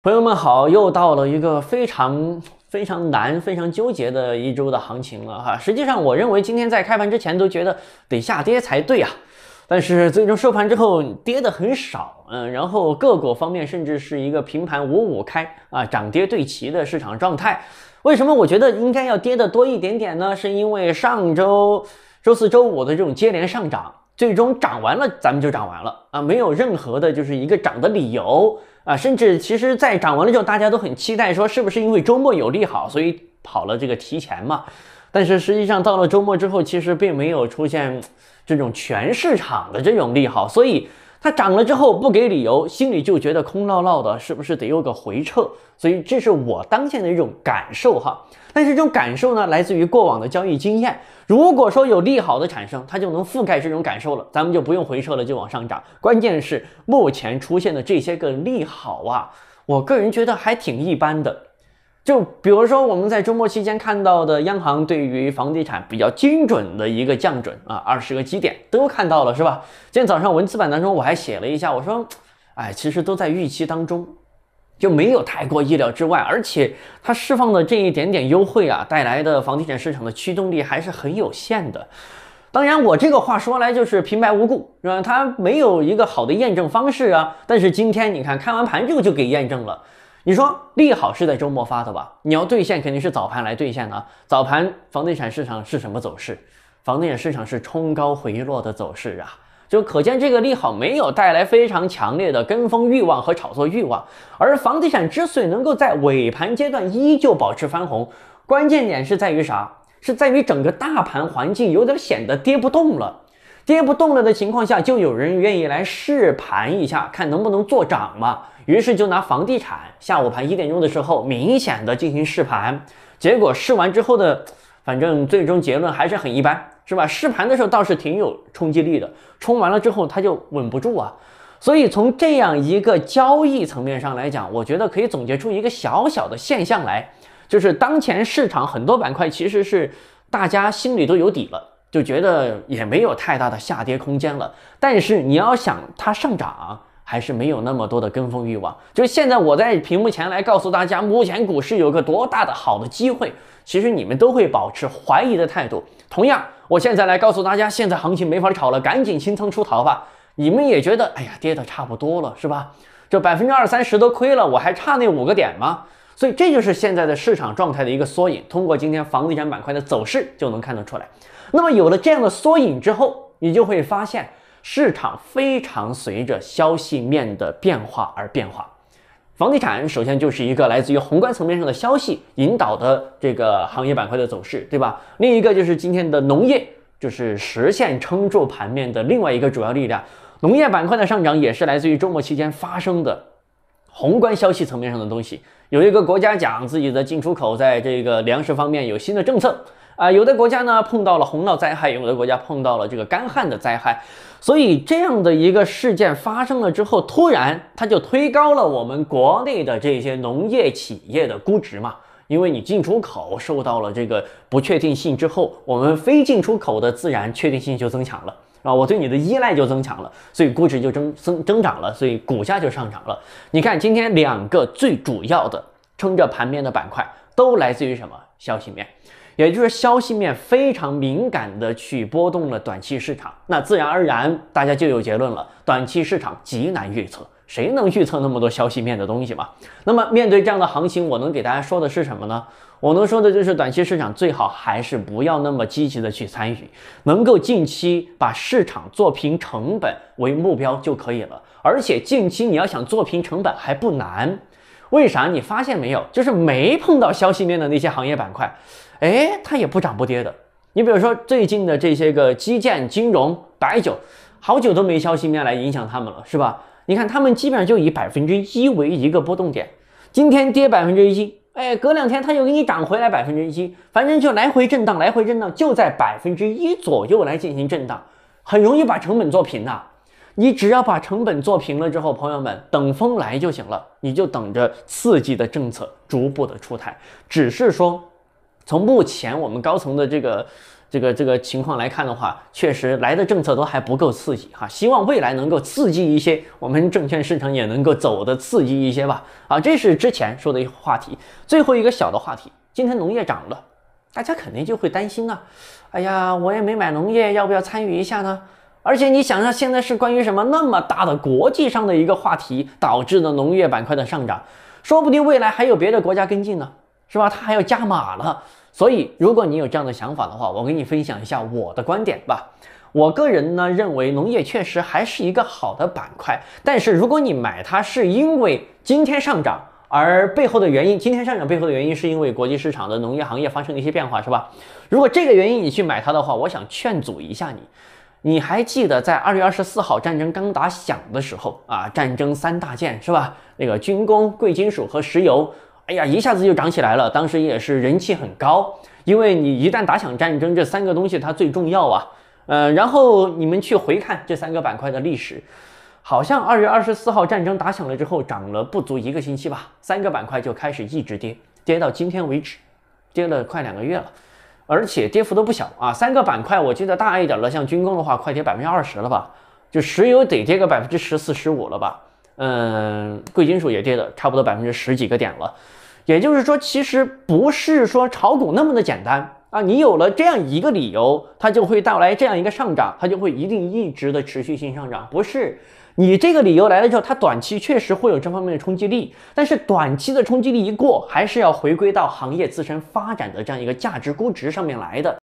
朋友们好，又到了一个非常非常难、非常纠结的一周的行情了哈。实际上，我认为今天在开盘之前都觉得得下跌才对啊，但是最终收盘之后跌的很少，嗯，然后个股方面甚至是一个平盘五五开啊，涨跌对齐的市场状态。为什么我觉得应该要跌的多一点点呢？是因为上周周四周五的这种接连上涨，最终涨完了，咱们就涨完了啊，没有任何的就是一个涨的理由。啊，甚至其实，在涨完了之后，大家都很期待，说是不是因为周末有利好，所以跑了这个提前嘛？但是实际上到了周末之后，其实并没有出现这种全市场的这种利好，所以。它涨了之后不给理由，心里就觉得空落落的，是不是得有个回撤？所以这是我当前的一种感受哈。但是这种感受呢，来自于过往的交易经验。如果说有利好的产生，它就能覆盖这种感受了，咱们就不用回撤了，就往上涨。关键是目前出现的这些个利好啊，我个人觉得还挺一般的。就比如说，我们在周末期间看到的央行对于房地产比较精准的一个降准啊，二十个基点都看到了，是吧？今天早上文字版当中我还写了一下，我说，哎，其实都在预期当中，就没有太过意料之外，而且它释放的这一点点优惠啊，带来的房地产市场的驱动力还是很有限的。当然，我这个话说来就是平白无故是吧？它没有一个好的验证方式啊。但是今天你看，看完盘之后就给验证了。你说利好是在周末发的吧？你要兑现，肯定是早盘来兑现的啊。早盘房地产市场是什么走势？房地产市场是冲高回落的走势啊，就可见这个利好没有带来非常强烈的跟风欲望和炒作欲望。而房地产之所以能够在尾盘阶段依旧保持翻红，关键点是在于啥？是在于整个大盘环境有点显得跌不动了。跌不动了的情况下，就有人愿意来试盘一下，看能不能做涨嘛。于是就拿房地产，下午盘一点钟的时候，明显的进行试盘，结果试完之后的，反正最终结论还是很一般，是吧？试盘的时候倒是挺有冲击力的，冲完了之后它就稳不住啊。所以从这样一个交易层面上来讲，我觉得可以总结出一个小小的现象来，就是当前市场很多板块其实是大家心里都有底了。就觉得也没有太大的下跌空间了，但是你要想它上涨，还是没有那么多的跟风欲望。就现在我在屏幕前来告诉大家，目前股市有个多大的好的机会，其实你们都会保持怀疑的态度。同样，我现在来告诉大家，现在行情没法炒了，赶紧清仓出逃吧。你们也觉得，哎呀，跌得差不多了，是吧？这百分之二三十都亏了，我还差那五个点吗？所以这就是现在的市场状态的一个缩影，通过今天房地产板块的走势就能看得出来。那么有了这样的缩影之后，你就会发现市场非常随着消息面的变化而变化。房地产首先就是一个来自于宏观层面上的消息引导的这个行业板块的走势，对吧？另一个就是今天的农业，就是实现撑住盘面的另外一个主要力量。农业板块的上涨也是来自于周末期间发生的宏观消息层面上的东西。有一个国家讲自己的进出口在这个粮食方面有新的政策。啊，有的国家呢碰到了洪涝灾害，有的国家碰到了这个干旱的灾害，所以这样的一个事件发生了之后，突然它就推高了我们国内的这些农业企业的估值嘛？因为你进出口受到了这个不确定性之后，我们非进出口的自然确定性就增强了，啊，我对你的依赖就增强了，所以估值就增增增长了，所以股价就上涨了。你看今天两个最主要的撑着盘面的板块都来自于什么消息面？也就是消息面非常敏感的去波动了短期市场，那自然而然大家就有结论了，短期市场极难预测，谁能预测那么多消息面的东西嘛？那么面对这样的行情，我能给大家说的是什么呢？我能说的就是短期市场最好还是不要那么积极的去参与，能够近期把市场做平成本为目标就可以了。而且近期你要想做平成本还不难，为啥？你发现没有？就是没碰到消息面的那些行业板块。哎，它也不涨不跌的。你比如说最近的这些个基建、金融、白酒，好久都没消息面来影响他们了，是吧？你看他们基本上就以百分之一为一个波动点，今天跌百分之一，哎，隔两天它又给你涨回来百分之一，反正就来回震荡，来回震荡就在百分之一左右来进行震荡，很容易把成本做平的。你只要把成本做平了之后，朋友们等风来就行了，你就等着刺激的政策逐步的出台，只是说。从目前我们高层的这个、这个、这个情况来看的话，确实来的政策都还不够刺激哈。希望未来能够刺激一些，我们证券市场也能够走的刺激一些吧。啊，这是之前说的一个话题。最后一个小的话题，今天农业涨了，大家肯定就会担心啊。哎呀，我也没买农业，要不要参与一下呢？而且你想想，现在是关于什么那么大的国际上的一个话题导致的农业板块的上涨，说不定未来还有别的国家跟进呢。是吧？它还要加码了，所以如果你有这样的想法的话，我给你分享一下我的观点吧。我个人呢认为，农业确实还是一个好的板块，但是如果你买它是因为今天上涨，而背后的原因，今天上涨背后的原因是因为国际市场的农业行业发生了一些变化，是吧？如果这个原因你去买它的话，我想劝阻一下你。你还记得在二月二十四号战争刚打响的时候啊，战争三大件是吧？那个军工、贵金属和石油。哎呀，一下子就涨起来了。当时也是人气很高，因为你一旦打响战争，这三个东西它最重要啊。嗯，然后你们去回看这三个板块的历史，好像二月二十四号战争打响了之后，涨了不足一个星期吧，三个板块就开始一直跌，跌到今天为止，跌了快两个月了，而且跌幅都不小啊。三个板块我记得大一点的，像军工的话，快跌百分之二十了吧，就石油得跌个百分之十四十五了吧。嗯，贵金属也跌了，差不多百分之十几个点了。也就是说，其实不是说炒股那么的简单啊。你有了这样一个理由，它就会带来这样一个上涨，它就会一定一直的持续性上涨，不是？你这个理由来了之后，它短期确实会有这方面的冲击力，但是短期的冲击力一过，还是要回归到行业自身发展的这样一个价值估值上面来的。